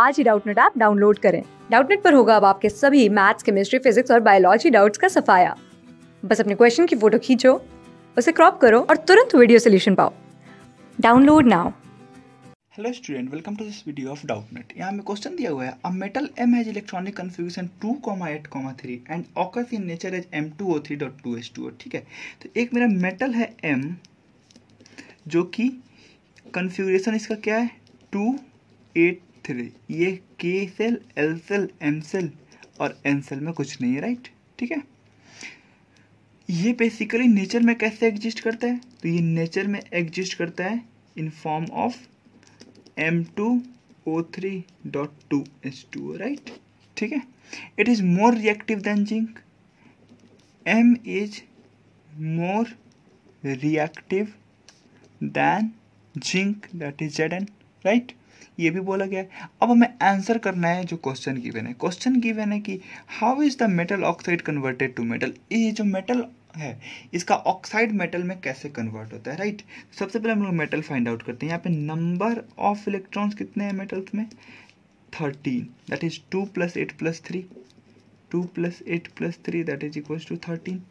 आज ही Doubtnut app download करें डाउटनेट पर होगा अब आपके सभी मैथ्स केमिस्ट्री फिजिक्स और बायोलॉजी डाउट्स का सफाया बस अपने क्वेश्चन की फोटो खींचो उसे क्रॉप करो और तुरंत वीडियो सोल्यूशन पाओ download now hello student welcome to this video of Doubtnut यहाँ में क्वेश्चन दिया हुआ है a metal M has electronic configuration two comma eight comma three and occurs in nature as M two O three dot two H two O ठीक है तो एक मेरा मेटल है एम जो कि कन्फिग्रेशन इसका क्या है टू एट थ्री ये K cell L cell M cell और एन सेल में कुछ नहीं है राइट ठीक है ये बेसिकली नेचर में कैसे एग्जिस्ट करता है तो ये नेचर में एग्जिस्ट करता है in form of M two O three dot two H two right ठीक है it is more reactive than zinc M is more reactive than zinc that is Z N right ये भी बोला गया है अब हमें आंसर करना है जो क्वेश्चन गिवन है क्वेश्चन गिवन है कि how is the metal oxide converted to metal ये जो मेटल है इसका ऑक्साइड मेटल में कैसे कन्वर्ट होता है राइट सबसे पहले हम लोग मेटल फाइंड आउट करते हैं यहाँ पे नंबर ऑफ इलेक्ट्रॉन्स कितने हैं मेटल्स में thirteen that is two plus eight plus three two plus eight plus three that is equal to thirteen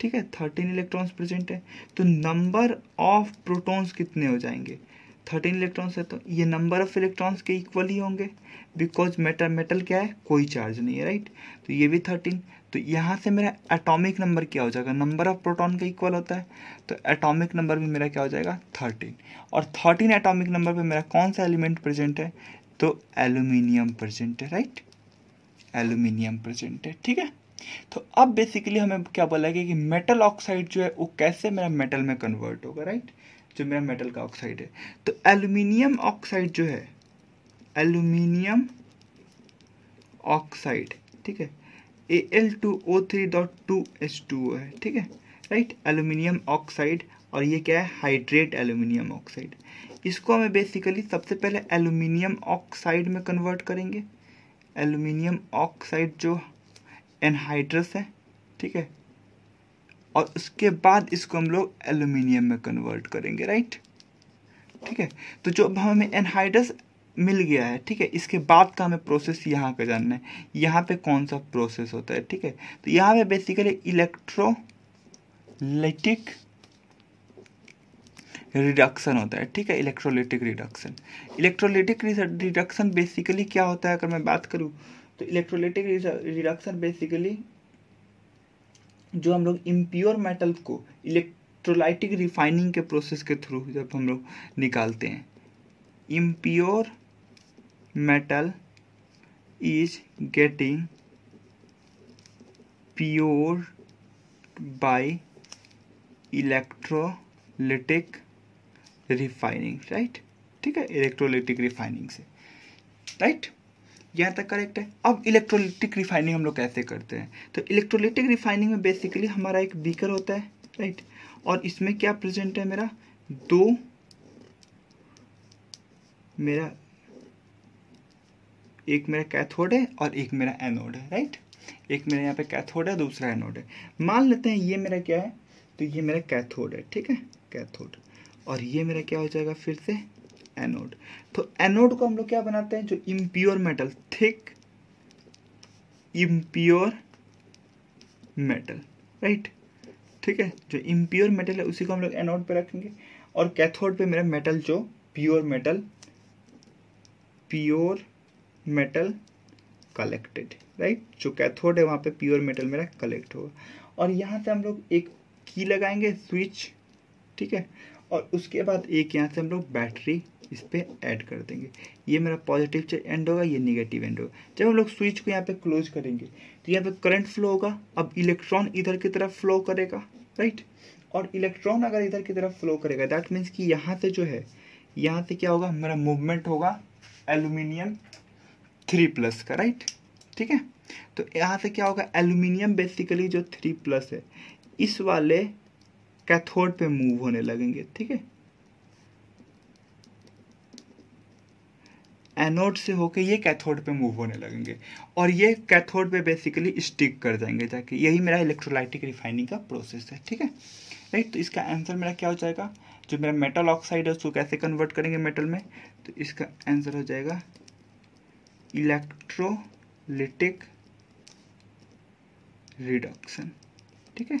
ठीक है थर्टीन इलेक्ट्रॉन्स प्रेजेंट है तो नंबर ऑफ प्रोटॉन्स कितने हो जाएंगे थर्टीन इलेक्ट्रॉन्स है तो ये नंबर ऑफ इलेक्ट्रॉन्स के इक्वल ही होंगे बिकॉज मेटल मेटल क्या है कोई चार्ज नहीं है राइट तो ये भी थर्टीन तो यहाँ से मेरा एटॉमिक नंबर क्या हो जाएगा नंबर ऑफ प्रोटॉन का इक्वल होता है तो एटॉमिक नंबर भी मेरा क्या हो जाएगा थर्टीन और थर्टीन एटॉमिक नंबर पे मेरा कौन सा एलिमेंट प्रेजेंट है तो एल्यूमिनियम प्रेजेंट है राइट एल्यूमिनियम प्रेजेंट है ठीक है तो अब बेसिकली हमें क्या बोला गया कि मेटल ऑक्साइड जो है वो कैसे मेरा मेटल में कन्वर्ट होगा राइट जो मेरा मेटल का ऑक्साइड है तो एल्यूमिनियम ऑक्साइड जो है एल्यूमिनियम ऑक्साइड ठीक है A L two O three dot two H two है ठीक है राइट एल्यूमिनियम ऑक्साइड और ये क्या है हाइड्रेट एल्यूमिनियम ऑक्साइड इसको हमें बेसिकली सबसे पहले एल्यूमिनियम ऑक्साइड में कन्वर्ट करेंगे एल्यूमिनियम ऑक्साइड जो एनहाइड्रस है ठीक है और उसके बाद इसको हम लोग एल्यूमिनियम में कन्वर्ट करेंगे राइट ठीक है तो जो हमें एनहाइड्रस मिल गया है ठीक है इसके बाद का हमें प्रोसेस यहाँ का जानना है यहाँ पे कौन सा प्रोसेस होता है ठीक है तो यहाँ पे बेसिकली इलेक्ट्रोलिटिक रिडक्शन होता है ठीक है electrolytic reduction electrolytic reduction basically क्या होता है अगर मैं बात करूँ तो इलेक्ट्रोलिटिक रिडक्शन बेसिकली जो हम लोग इम्प्योर मेटल को इलेक्ट्रोलाइटिक रिफाइनिंग के प्रोसेस के थ्रू जब हम लोग निकालते हैं impure metal is getting pure by electrolytic refining right ठीक है इलेक्ट्रोलिटिक रिफाइनिंग से राइट right? यहाँ तक करेक्ट है अब इलेक्ट्रोलिटिक रिफाइनिंग हम लोग कैसे करते हैं तो इलेक्ट्रोलिटिक रिफाइनिंग में बेसिकली हमारा एक बीकर होता है राइट और इसमें क्या प्रेजेंट है मेरा दो मेरा एक मेरा कैथोड है और एक मेरा एनोड है राइट एक मेरा यहाँ पे कैथोड है दूसरा एनोड है मान लेते हैं ये मेरा क्या है तो ये मेरा कैथोड है ठीक है कैथोड और ये मेरा क्या हो जाएगा फिर से एनोड तो एनोड को हम लोग क्या बनाते हैं जो impure metal thick impure metal right ठीक है जो इम्प्योर मेटल है उसी को हम लोग एनोड पे रखेंगे और कैथोड पे मेरा मेटल जो pure metal pure metal collected right जो कैथोड है वहाँ पे प्योर मेटल मेरा कलेक्ट होगा और यहाँ से हम लोग एक की लगाएंगे स्विच ठीक है और उसके बाद एक यहाँ से हम लोग बैटरी इस पर ऐड कर देंगे ये मेरा पॉजिटिव एंड होगा ये निगेटिव एंड होगा जब हम लोग स्विच को यहाँ पे क्लोज करेंगे तो यहाँ पे करंट फ्लो होगा अब इलेक्ट्रॉन इधर की तरफ फ्लो करेगा राइट और इलेक्ट्रॉन अगर इधर की तरफ फ्लो करेगा दैट मीन्स कि यहाँ से जो है यहाँ से क्या होगा मेरा मूवमेंट होगा एल्यूमिनियम थ्री प्लस का राइट ठीक है तो यहाँ से क्या होगा एल्यूमिनियम बेसिकली जो थ्री प्लस है इस वाले कैथोड पे मूव होने लगेंगे ठीक है एनोड से होके ये कैथोड पे मूव होने लगेंगे और ये कैथोड पे बेसिकली स्टिक कर जाएंगे जाके यही मेरा इलेक्ट्रोलाइटिक रिफाइनिंग का प्रोसेस है ठीक है राइट तो इसका आंसर मेरा क्या हो जाएगा जो मेरा मेटल ऑक्साइड है उसको कैसे कन्वर्ट करेंगे मेटल में तो इसका आंसर हो जाएगा इलेक्ट्रोलिटिक रिडक्शन ठीक है